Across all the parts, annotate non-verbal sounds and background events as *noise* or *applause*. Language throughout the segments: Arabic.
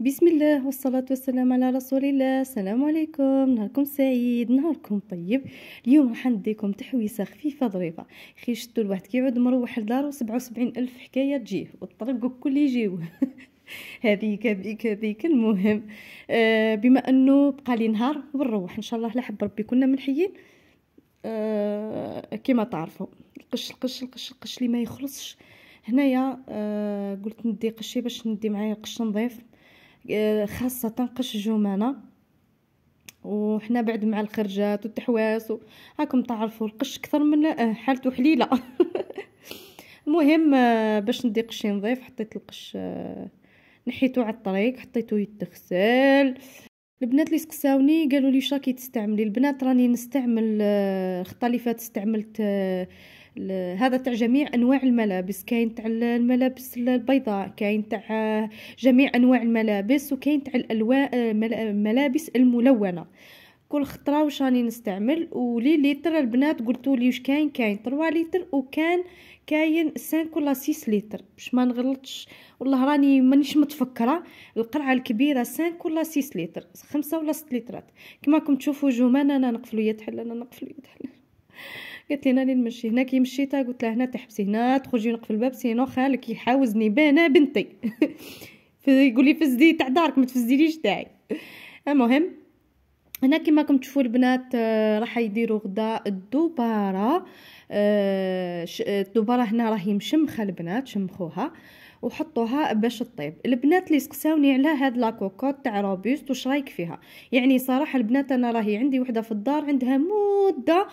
بسم الله والصلاة والسلام على رسول الله السلام عليكم نهاركم سعيد نهاركم طيب اليوم راح نديكم تحويسة خفيفة ظريفة خي شتو الواحد كيعود مروح لدارو سبعة وسبعين ألف حكاية تجيه والطرق كل يجيو *laughs* هذيك هذيك هذيك المهم آه بما انه بقى لي نهار ونروح ان شاء الله لحب حب ربي كنا منحيين آه كما تعرفوا القش القش القش القش اللي ما يخلصش هنايا آه قلت ندي قشي باش ندي معايا قش نظيف آه، خاصة قش جمانة وحنا بعد مع الخرجات والتحواس هاكم تعرفوا القش كثر من آه، حالته حليله *laughs* المهم آه، باش ندي قشي نظيف حطيت القش نحيته على الطريق حطيته يتغسل البنات اللي سقساوني قالوا لي شاكي تستعملي البنات راني نستعمل الخطه اللي فاتت استعملت هذا تاع جميع انواع الملابس كاين تاع الملابس البيضاء كاين تاع جميع انواع الملابس وكاين تاع الالوان الملابس الملونه كل خطره واش راني نستعمل ولي لتر البنات قلتوا لي واش كاين كاين 3 لتر وكان كاين 5 ولا 6 لتر باش ما نغلطش والله راني مانيش متفكره القرعه الكبيره 5 ولا 6 لتر 5 ولا 6 لترات كما راكم تشوفوا جمان انا نقفلو يتحل انا نقفلو يتحل قالت لي ناني نمشي هنا كي مشيتها قلت لها هنا تحبسي هنا تخرجي نقفل الباب سينو خالك يحاوزني بانا بنتي *laughs* يقول لي فزدي تاع دارك ما تفزديليش تاعي المهم هنا كيما راكم تشوفوا البنات آه، راح يديروا غدا الدوباره آه، آه، الدوباره هنا راهي مشمخه البنات شمخوها وحطوها باش تطيب البنات اللي سقساوني على هاد لاكوكوت تاع روبوست واش رايك فيها يعني صراحه البنات انا راهي عندي وحده في الدار عندها مده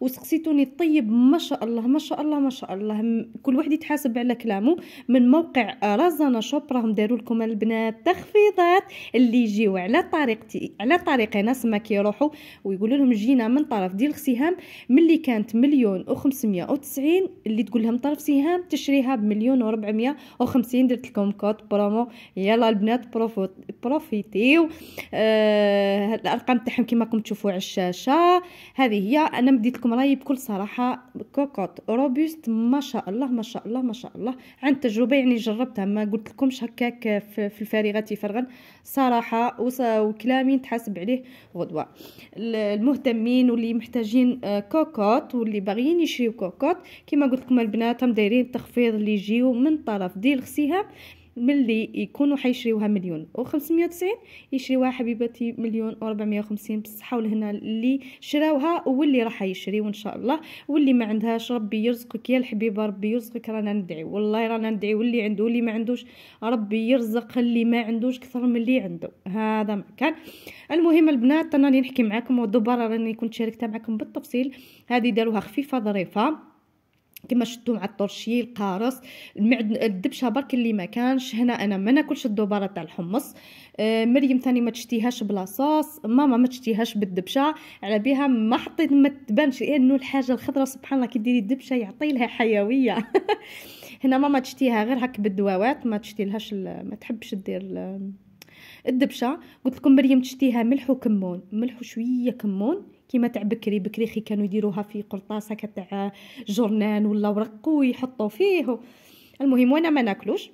وسقسيتوني طيب ما شاء الله ما شاء الله ما شاء الله كل واحد يتحاسب على كلامه من موقع رازانا شوب راهم داروا لكم البنات تخفيضات اللي يجيو على طريقتي على طريقي ناس ما كيروحوا ويقولوا لهم جينا من طرف ديال سهام ملي كانت مليون و590 اللي تقول لهم طرف سهام تشريها بمليون و400 وخمسين درت لكم كود برومو يلا البنات بروفو بروفيتيو آه الارقام تاعهم كما راكم تشوفوا على الشاشه هذه هي انا مديت لكم رايي بكل صراحه كوكوت روبوست ما شاء الله ما شاء الله ما شاء الله عن تجربه يعني جربتها ما قلت لكمش هكاك في الفارغه فرغا صراحه وكلامي تحاسب عليه غدوه المهتمين واللي محتاجين آه، كوكوت واللي باغيين يشريو كوكوت كما قلت لكم البنات هم دايرين تخفيض اللي يجيو من طرف ديال نغسيها ملي يكونوا حيشريوها مليون و590 يشريوها حبيباتي مليون و450 بالصحه والهنا اللي شراوها واللي راح يشريو ان شاء الله واللي ما عندهاش ربي يرزقك يا الحبيبه ربي يرزقك رانا ندعي والله رانا ندعي واللي عنده واللي ما عندوش ربي يرزق اللي ما عندوش كثر من اللي عنده هذا مكان كان المهم البنات انا نحكي معاكم ودبر راني كنت شاركتها معكم بالتفصيل هذه داروها خفيفه ظريفه كما شفتوا مع الطرشي القارص المعد... الدبشه برك اللي ما كانش هنا انا ما ناكلش الدوباره تاع الحمص آه مريم ثاني ما تشتيهاش بلا صوص ماما ما تشتيهاش بالدبشه على بها ما حطيت ما تبانش إيه انه الحاجه الخضراء سبحان الله كي ديري الدبشه يعطي لها حيويه *laughs* هنا ماما تشتيها غير هك بالدواوات ما تشتيلهاش ال... ما تحبش دير الدبشه قلت لكم مريم تشتيها ملح وكمون ملح وشويه كمون كيما تاع بكري بكري خي كانوا يديروها في قرطاسه كتاع تاع آه، جرنان ولا ورق ويحطوا فيه المهم وانا ما ناكلوش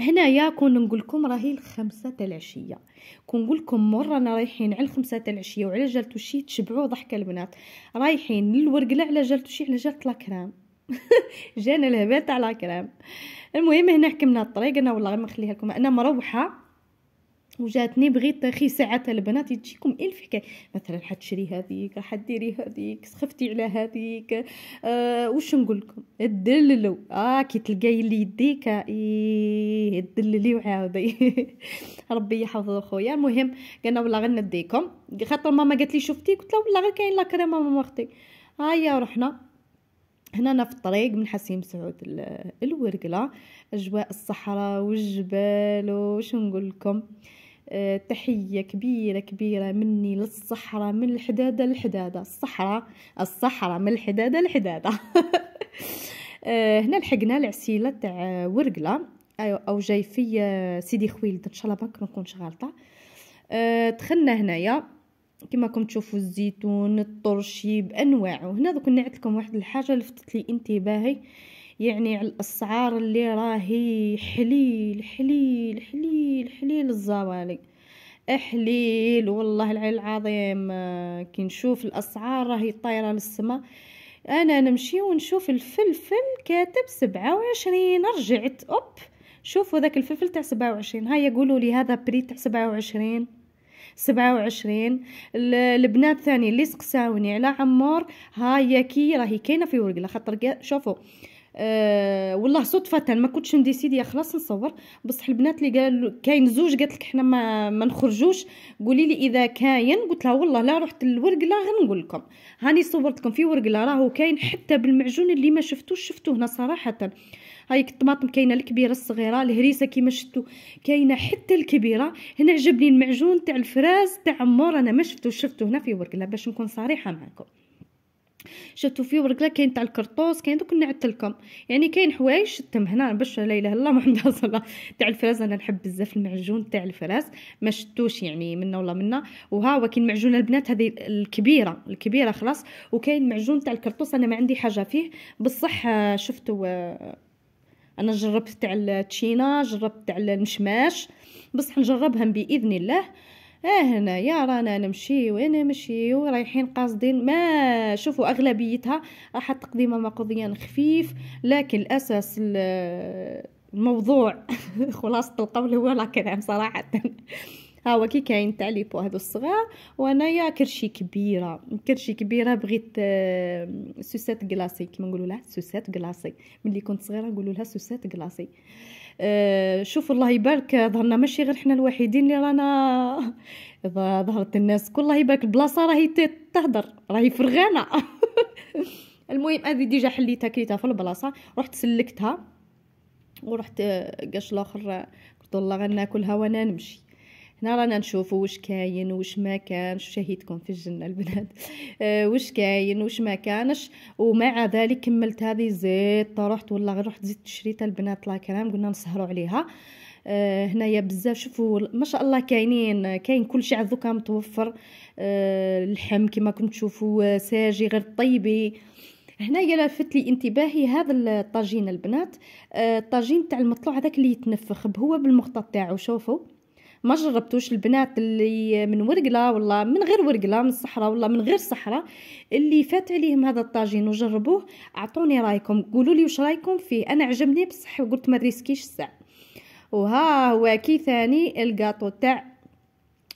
هنايا كون نقول لكم راهي الخمسة تاع العشيه كون نقول لكم مره رايحين على الخمسة تاع العشيه وعلى جال وشي تشبعوا ضحكه البنات رايحين للورقله على جال وشي على جالت لاكرام *laughs* جانا الهبات تاع لاكرام المهم هنا حكمنا الطريق انا والله غير ما نخليها لكم انا مروحه وجاتني بغيت تاخي ساعتها البنات تجيكم الف حكايه مثلا حتشري هذيك حديري هذيك سخفتي على هذيك أه وش نقول لكم الدللو اه كي تلقاي اللي يديك ايه الدللي وعاودي *laughs* ربي يحفظو خويا المهم قلنا والله غير نديكم خاطر ماما قالت لي شفتي قلت لها والله غير كاين لا كريمه ماما اختي هيا رحنا هنا في الطريق من حسيم سعود الورقله اجواء الصحراء والجبال وش نقول لكم آه آه، تحية كبيرة كبيرة مني للصحراء من الحدادة للحدادة الصحراء الصحراء من الحدادة للحدادة *laughs* آه، هنا لحقنا العسيلة تاع ورقلة او جاي في سيدي خويلد ان شاء الله ما نكونش غالطة آه، دخلنا هنايا كما راكم تشوفوا الزيتون الطرشي بانواعه هنا دوك نعت لكم واحد الحاجه لفتت لي انتباهي يعني على الاسعار اللي راهي حليل حليل حليل حليل الزوالي احليل والله العلي العظيم آه، كي نشوف الاسعار راهي طايره للسما انا نمشي ونشوف الفلفل كاتب سبعة وعشرين رجعت اوب شوفوا ذاك الفلفل تاع سبعة وعشرين هيا قولوا لي هذا بري تاع سبعة وعشرين سبعة وعشرين البنات ثاني اللي سقساوني على عمور هاي كي راهي كاينه في ورقله خاطر شوفوا أه والله صدفه ما كنتش نديسيديا خلاص نصور بصح البنات اللي قالوا كاين زوج قالت لك حنا ما, ما نخرجوش قولي لي اذا كاين قلت لها والله لا رحت للورقله غير نقول لكم هاني صورت لكم في ورقله راهو كاين حتى بالمعجون اللي ما شفتوش شفتو هنا صراحه هايك الطماطم كاينه الكبيره الصغيره الهريسه كيما شفتوا كاينه حتى الكبيره هنا عجبني المعجون تاع الفراز تاع مور انا ما شفتوش شفتو هنا في ورقله باش نكون صريحه معكم شفتوا فيه ورقله كاين تاع الكرطوس كاين دوك نعت لكم يعني كاين حوايج شتهم هنا باش لا اله الا الله محمد رسول الله تاع الفراز انا نحب بزاف المعجون تاع الفراز ما شتوش يعني منا ولا منا وها هو كاين معجون البنات هذه الكبيره الكبيره خلاص وكاين معجون تاع الكرطوس انا ما عندي حاجه فيه بصح آه، شفتوا آه، انا جربت تاع التشينا جربت تاع المشماش بصح نجربهم باذن الله هنا يا رانا نمشيو نمشيو رايحين قاصدين ما شوفوا اغلبيتها راح تقديمها مقضيا خفيف لكن الاساس الموضوع *laughs* خلاصه القول هو لا كلام صراحه ها هو كي كاين تاع لي بوا هادو الصغار وانايا كرشي كبيره كرشي كبيره بغيت آه، سوسات كلاصي كيما نقولوا لها سوسات كلاصي ملي كنت صغيره نقولوا لها سوسات كلاصي أه شوف الله يبارك ظهرنا ماشي غير حنا الوحيدين اللي رانا *laughs* ظهرت الناس كل الله يبارك البلاصه راهي تهضر راهي فرغانه *laughs* المهم هذه ديجا حليتها كليتها في البلاصه رحت سلكتها ورحت آه، قاش الاخر قلت والله غناكلها وانا نمشي هنا رانا نشوفوا واش كاين واش ما كانش شهيدكم في الجنه البنات *laughs* آه، واش كاين واش ما كانش ومع ذلك كملت هذه زيت رحت ولا غير رحت زيت شريتها البنات لا كرام قلنا نسهروا عليها آه، هنايا بزاف شوفوا ما شاء الله كاينين كاين كلشي شيء دوكا متوفر آه، اللحم كما كنت تشوفوا ساجي غير طيبي هنايا لفت لي انتباهي هذا الطاجين البنات الطاجين تاع المطلوع هذاك اللي يتنفخ هو بالمخطط تاعو شوفوا ما جربتوش البنات اللي من ورقله ولا من غير ورقله من الصحراء ولا من غير صحراء اللي فات عليهم هذا الطاجين وجربوه اعطوني رايكم قولوا لي واش رايكم فيه انا عجبني بصح قلت ما ريسكيش الساع وها هو كي ثاني الكاطو تاع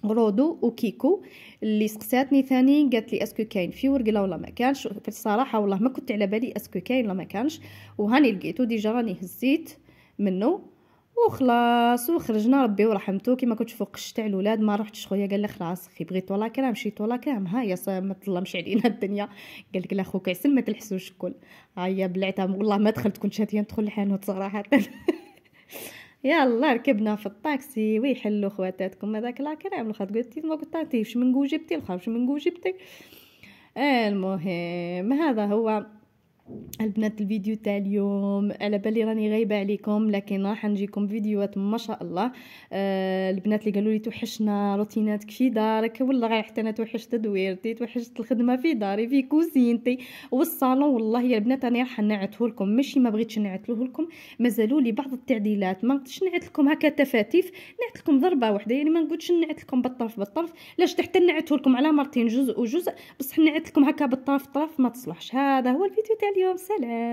رودو وكيكو اللي سقساتني ثاني قالت لي اسكو كاين في ورقله ولا ما كانش في الصراحه والله ما كنت على بالي اسكو كاين ولا ما كانش وهاني لقيتو ديجا راني هزيت منه وخلاص وخرجنا ربي ورحمته كيما كنت فوق الشتاء الولاد ما رحتش خويا قال لي خلاص خي بغيت ولا كرام مشيت ولا كرام هايا ما تظلمش علينا الدنيا قال لك لا خوك عسل ما تلحسوش الكل هايا بلعتها والله ما دخلت كنت شاتيا ندخل لحانوت صراحه *laughs* يلا ركبنا في الطاكسي ويحلوا خواتاتكم هذاك لاكرام كرام الخط قلت ما قلت من جو جبتي الخاف من جو جبتي المهم هذا هو البنات الفيديو تاع اليوم على بالي راني غايبه عليكم لكن راح نجيكم فيديوهات ما شاء الله آه البنات اللي قالوا لي توحشنا روتيناتك في دارك والله غير حتى انا توحشت دويرتي توحشت الخدمه في داري في كوزينتي والصالون والله يا البنات انا راح نعتله لكم ماشي ما بغيتش نعتله لكم مازالوا لي بعض التعديلات ما قدرتش نعت لكم هكا تفاتيف نعت لكم ضربه واحده يعني ما نقولش نعت لكم بالطرف بالطرف لاش حتى نعته لكم على مرتين جزء وجزء بصح نعت لكم هكا بالطرف طرف ما تصلحش هذا هو الفيديو تاع اليوم سلام